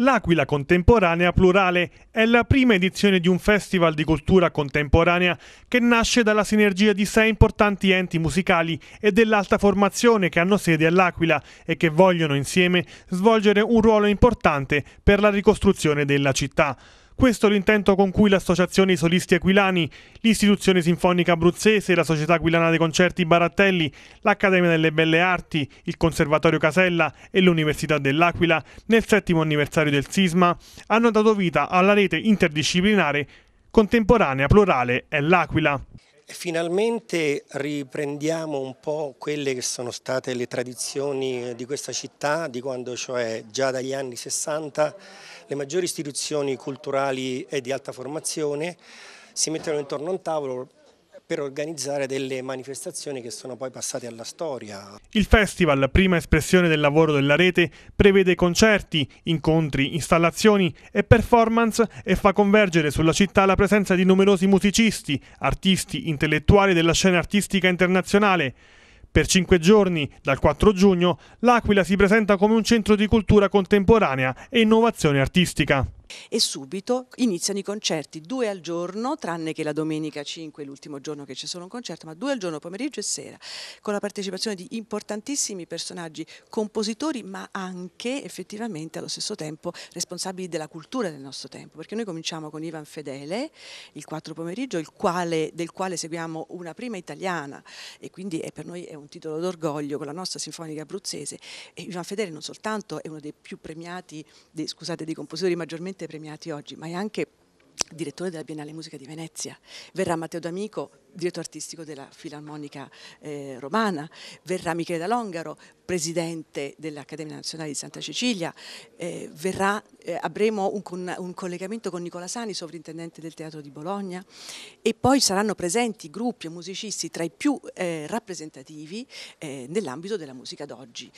L'Aquila Contemporanea Plurale è la prima edizione di un festival di cultura contemporanea che nasce dalla sinergia di sei importanti enti musicali e dell'alta formazione che hanno sede all'Aquila e che vogliono insieme svolgere un ruolo importante per la ricostruzione della città. Questo è l'intento con cui l'associazione I Solisti Aquilani, l'istituzione sinfonica abruzzese, la società aquilana dei concerti Barattelli, l'Accademia delle Belle Arti, il Conservatorio Casella e l'Università dell'Aquila, nel settimo anniversario del sisma, hanno dato vita alla rete interdisciplinare contemporanea plurale è l'Aquila. Finalmente riprendiamo un po' quelle che sono state le tradizioni eh, di questa città, di quando cioè già dagli anni 60 le maggiori istituzioni culturali e di alta formazione si mettono intorno a un tavolo per organizzare delle manifestazioni che sono poi passate alla storia. Il festival, prima espressione del lavoro della rete, prevede concerti, incontri, installazioni e performance e fa convergere sulla città la presenza di numerosi musicisti, artisti, intellettuali della scena artistica internazionale. Per cinque giorni, dal 4 giugno, l'Aquila si presenta come un centro di cultura contemporanea e innovazione artistica e subito iniziano i concerti, due al giorno, tranne che la domenica 5, l'ultimo giorno che c'è solo un concerto, ma due al giorno, pomeriggio e sera, con la partecipazione di importantissimi personaggi, compositori, ma anche effettivamente allo stesso tempo responsabili della cultura del nostro tempo, perché noi cominciamo con Ivan Fedele, il 4 pomeriggio, il quale, del quale seguiamo una prima italiana e quindi è per noi è un titolo d'orgoglio con la nostra Sinfonica Abruzzese e Ivan Fedele non soltanto è uno dei più premiati, dei, scusate, dei compositori maggiormente solamente premiati oggi, ma è anche direttore della Biennale Musica di Venezia, verrà Matteo D'Amico, direttore artistico della Filarmonica eh, Romana, verrà Michele D'Alongaro, presidente dell'Accademia Nazionale di Santa Cecilia, eh, verrà, eh, avremo un, con, un, collegamento con Nicola Sani, sovrintendente del Teatro di Bologna e poi saranno presenti gruppi e musicisti tra i più eh, rappresentativi eh, nell'ambito della musica d'oggi,